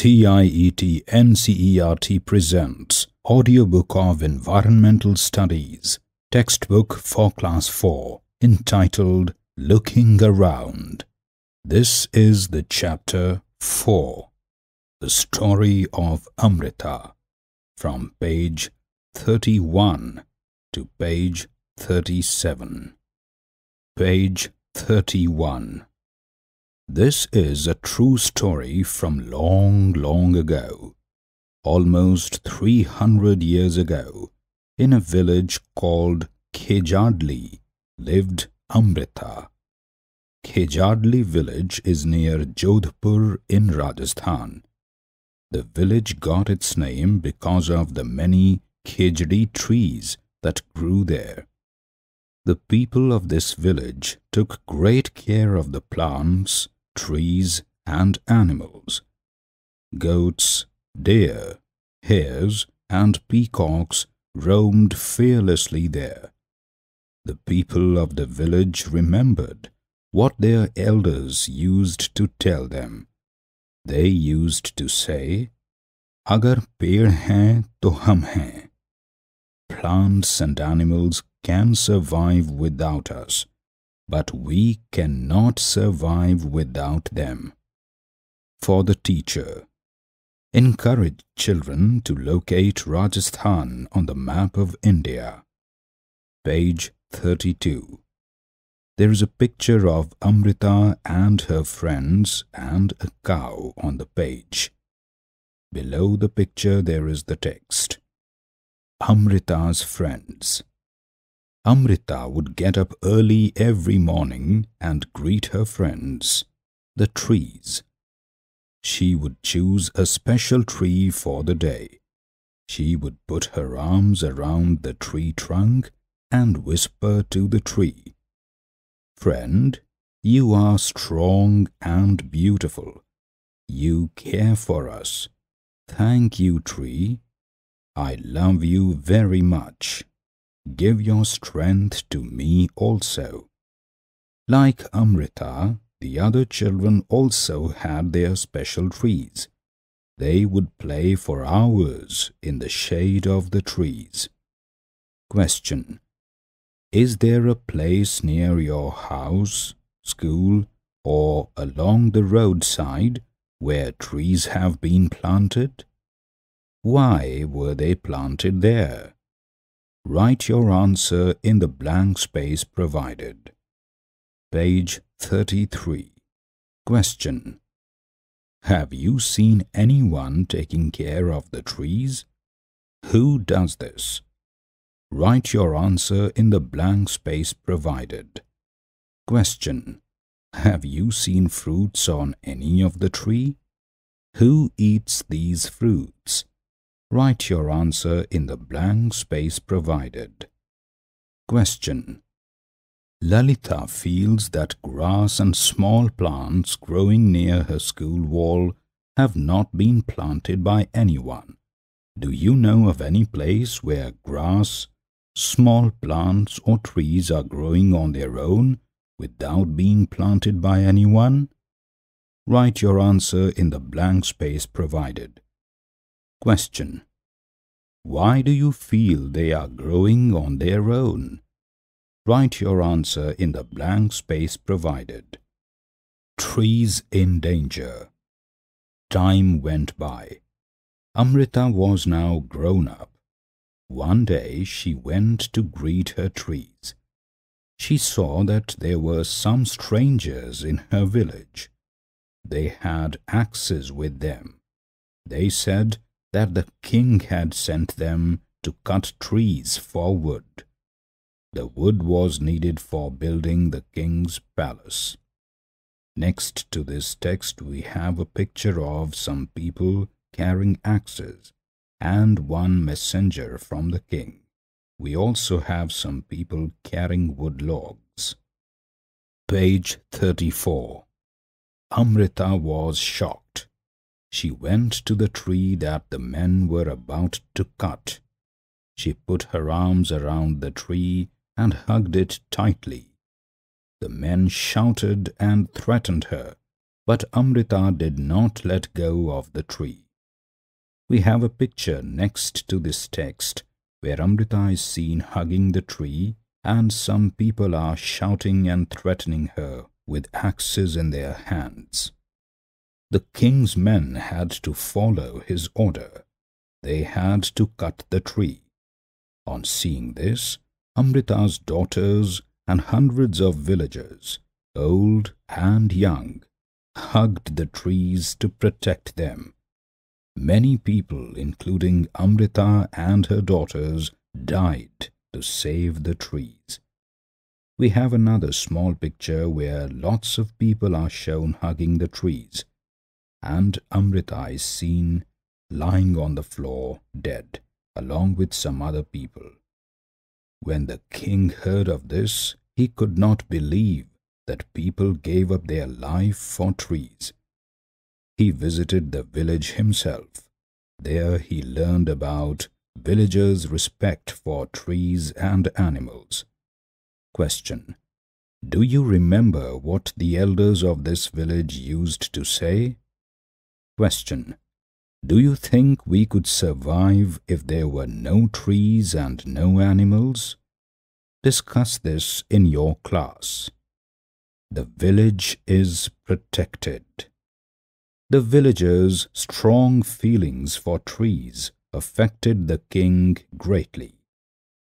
CIET NCERT presents Audiobook of Environmental Studies, textbook for Class 4, entitled Looking Around. This is the chapter 4, The Story of Amrita, from page 31 to page 37. Page 31 this is a true story from long, long ago, almost 300 years ago, in a village called Khejadli, lived Amrita. Khejadli village is near Jodhpur in Rajasthan. The village got its name because of the many khejdi trees that grew there. The people of this village took great care of the plants trees, and animals. Goats, deer, hares, and peacocks roamed fearlessly there. The people of the village remembered what their elders used to tell them. They used to say, Agar peer hai to hum hai. Plants and animals can survive without us but we cannot survive without them. For the teacher, encourage children to locate Rajasthan on the map of India. Page 32. There is a picture of Amrita and her friends and a cow on the page. Below the picture there is the text. Amrita's friends. Amrita would get up early every morning and greet her friends, the trees. She would choose a special tree for the day. She would put her arms around the tree trunk and whisper to the tree, Friend, you are strong and beautiful. You care for us. Thank you, tree. I love you very much give your strength to me also. Like Amrita, the other children also had their special trees. They would play for hours in the shade of the trees. Question. Is there a place near your house, school, or along the roadside where trees have been planted? Why were they planted there? Write your answer in the blank space provided. Page 33. Question. Have you seen anyone taking care of the trees? Who does this? Write your answer in the blank space provided. Question. Have you seen fruits on any of the tree? Who eats these fruits? Write your answer in the blank space provided. Question. Lalita feels that grass and small plants growing near her school wall have not been planted by anyone. Do you know of any place where grass, small plants or trees are growing on their own without being planted by anyone? Write your answer in the blank space provided. Question. Why do you feel they are growing on their own? Write your answer in the blank space provided. Trees in danger. Time went by. Amrita was now grown up. One day she went to greet her trees. She saw that there were some strangers in her village. They had axes with them. They said, that the king had sent them to cut trees for wood. The wood was needed for building the king's palace. Next to this text we have a picture of some people carrying axes and one messenger from the king. We also have some people carrying wood logs. Page 34 Amrita was shocked she went to the tree that the men were about to cut. She put her arms around the tree and hugged it tightly. The men shouted and threatened her, but Amrita did not let go of the tree. We have a picture next to this text where Amrita is seen hugging the tree and some people are shouting and threatening her with axes in their hands. The king's men had to follow his order. They had to cut the tree. On seeing this, Amrita's daughters and hundreds of villagers, old and young, hugged the trees to protect them. Many people, including Amrita and her daughters, died to save the trees. We have another small picture where lots of people are shown hugging the trees and Amrita is seen lying on the floor dead along with some other people. When the king heard of this, he could not believe that people gave up their life for trees. He visited the village himself. There he learned about villagers' respect for trees and animals. Question. Do you remember what the elders of this village used to say? Question. Do you think we could survive if there were no trees and no animals? Discuss this in your class. The village is protected. The villagers' strong feelings for trees affected the king greatly.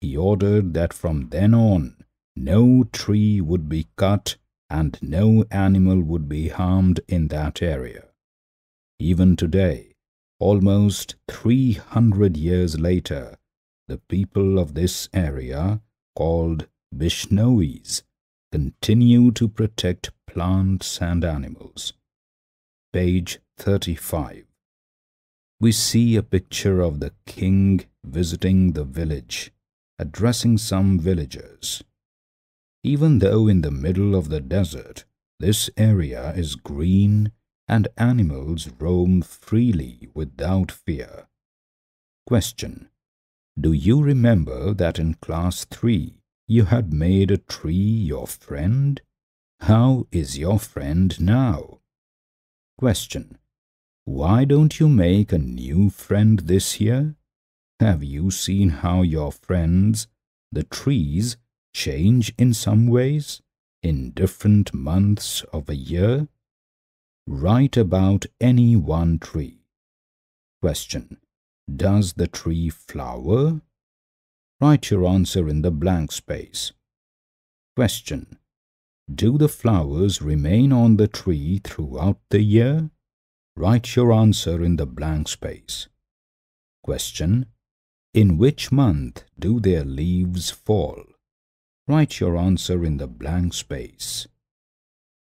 He ordered that from then on no tree would be cut and no animal would be harmed in that area. Even today, almost 300 years later, the people of this area, called Bishnois, continue to protect plants and animals. Page 35. We see a picture of the king visiting the village, addressing some villagers. Even though in the middle of the desert, this area is green and animals roam freely without fear. Question. Do you remember that in class 3 you had made a tree your friend? How is your friend now? Question. Why don't you make a new friend this year? Have you seen how your friends, the trees, change in some ways in different months of a year? Write about any one tree. Question. Does the tree flower? Write your answer in the blank space. Question. Do the flowers remain on the tree throughout the year? Write your answer in the blank space. Question. In which month do their leaves fall? Write your answer in the blank space.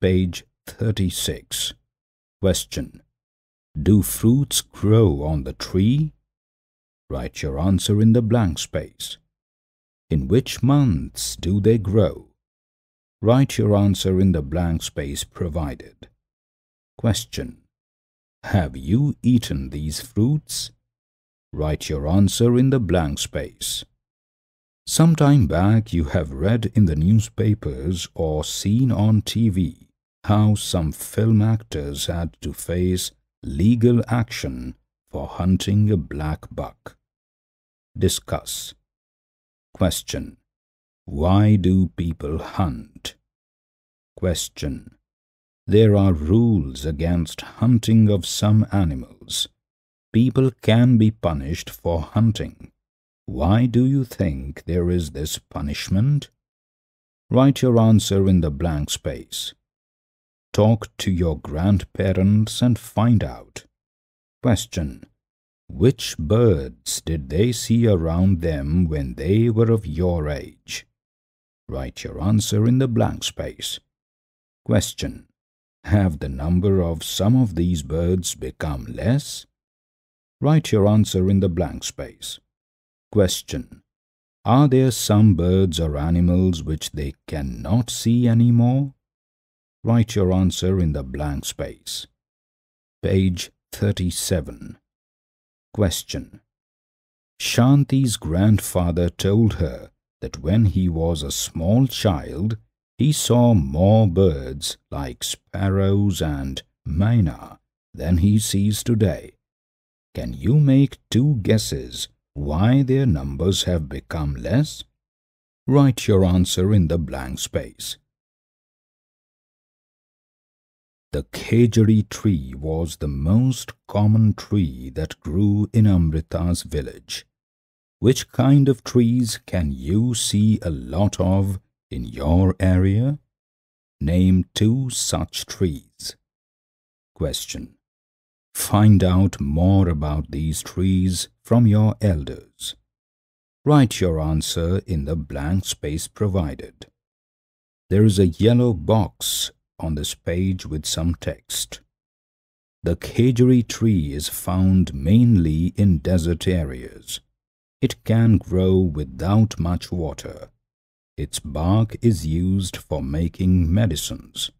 Page 36. Question. Do fruits grow on the tree? Write your answer in the blank space. In which months do they grow? Write your answer in the blank space provided. Question. Have you eaten these fruits? Write your answer in the blank space. Some time back you have read in the newspapers or seen on TV how some film actors had to face legal action for hunting a black buck. Discuss. Question. Why do people hunt? Question. There are rules against hunting of some animals. People can be punished for hunting. Why do you think there is this punishment? Write your answer in the blank space. Talk to your grandparents and find out. Question. Which birds did they see around them when they were of your age? Write your answer in the blank space. Question. Have the number of some of these birds become less? Write your answer in the blank space. Question. Are there some birds or animals which they cannot see anymore? Write your answer in the blank space. Page 37. Question. Shanti's grandfather told her that when he was a small child, he saw more birds like sparrows and mina than he sees today. Can you make two guesses why their numbers have become less? Write your answer in the blank space. The Khejari tree was the most common tree that grew in Amrita's village. Which kind of trees can you see a lot of in your area? Name two such trees. Question. Find out more about these trees from your elders. Write your answer in the blank space provided. There is a yellow box on this page with some text. The khajari tree is found mainly in desert areas. It can grow without much water. Its bark is used for making medicines.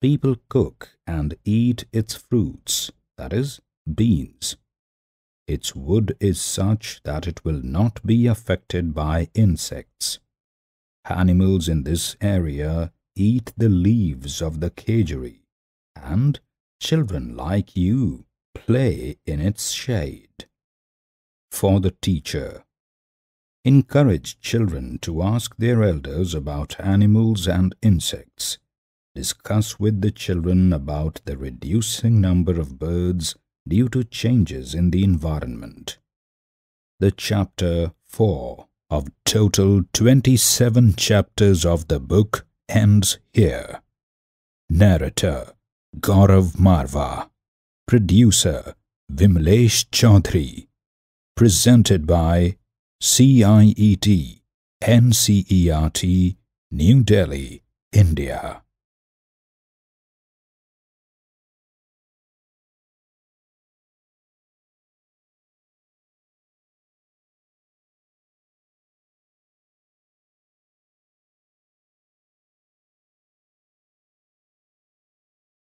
People cook and eat its fruits, that is, beans. Its wood is such that it will not be affected by insects. Animals in this area eat the leaves of the kajari, and children like you play in its shade. For the teacher, encourage children to ask their elders about animals and insects. Discuss with the children about the reducing number of birds due to changes in the environment. The chapter 4 of total 27 chapters of the book ends here. Narrator Gaurav Marva. Producer Vimlesh Chaudhary. Presented by CIET NCERT New Delhi, India.